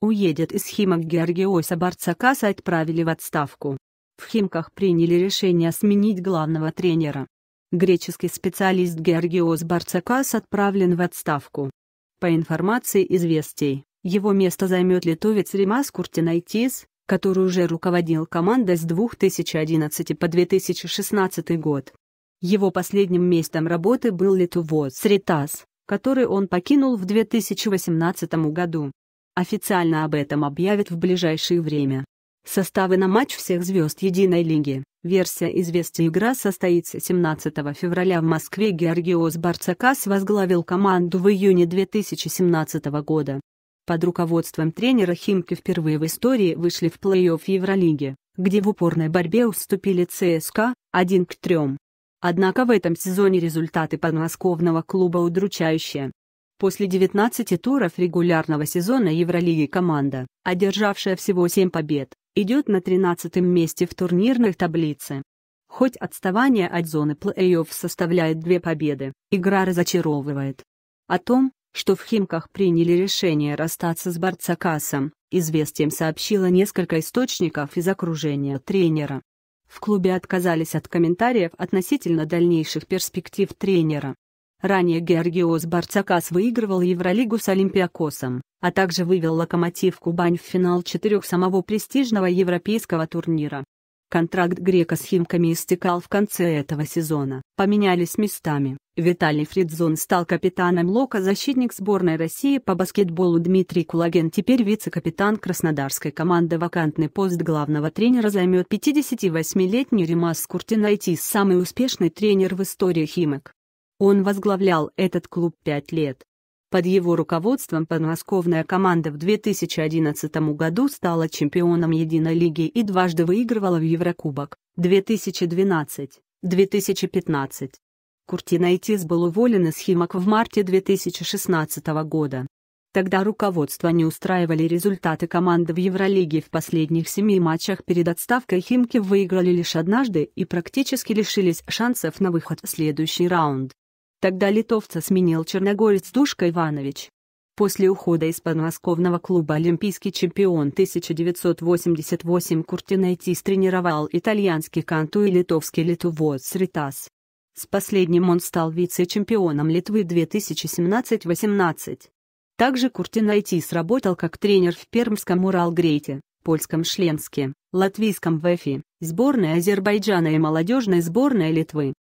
уедет из Химок Георгиоса Барцакаса отправили в отставку. В Химках приняли решение сменить главного тренера. Греческий специалист Георгиос Барцакас отправлен в отставку. По информации известий, его место займет литовец Римас Куртинайтис, который уже руководил командой с 2011 по 2016 год. Его последним местом работы был литовоз Ритас, который он покинул в 2018 году. Официально об этом объявят в ближайшее время. Составы на матч всех звезд единой лиги. Версия известия игра состоится 17 февраля в Москве. Георгиос Барцакас возглавил команду в июне 2017 года. Под руководством тренера Химки впервые в истории вышли в плей-офф Евролиги, где в упорной борьбе уступили ЦСКА 1 к 3. Однако в этом сезоне результаты подмосковного клуба удручающие. После 19 туров регулярного сезона Евролиги команда, одержавшая всего 7 побед, идет на 13 месте в турнирной таблице. Хоть отставание от зоны плей-офф составляет две победы, игра разочаровывает. О том, что в Химках приняли решение расстаться с Барцакасом, известием сообщило несколько источников из окружения тренера. В клубе отказались от комментариев относительно дальнейших перспектив тренера. Ранее Георгиос Барцакас выигрывал Евролигу с Олимпиакосом, а также вывел «Локомотив Кубань» в финал четырех самого престижного европейского турнира. Контракт грека с «Химками» истекал в конце этого сезона. Поменялись местами. Виталий Фридзон стал капитаном «Лока», защитник сборной России по баскетболу Дмитрий Кулаген теперь вице-капитан краснодарской команды. Вакантный пост главного тренера займет 58-летний Римас Куртинайтис, самый успешный тренер в истории «Химок». Он возглавлял этот клуб пять лет. Под его руководством подмосковная команда в 2011 году стала чемпионом Единой лиги и дважды выигрывала в Еврокубок 2012-2015. Куртинайтис был уволен из Химок в марте 2016 года. Тогда руководство не устраивали результаты команды в Евролиге в последних семи матчах перед отставкой Химки выиграли лишь однажды и практически лишились шансов на выход в следующий раунд. Тогда литовца сменил черногорец Душка Иванович. После ухода из подмосковного клуба олимпийский чемпион 1988 Куртинайтис тренировал итальянский Канту и литовский литувоз Ритас. С последним он стал вице-чемпионом Литвы 2017-18. Также Куртинайтис работал как тренер в пермском Урал Грейте, польском Шленске, латвийском Вэфи, сборной Азербайджана и молодежной сборной Литвы.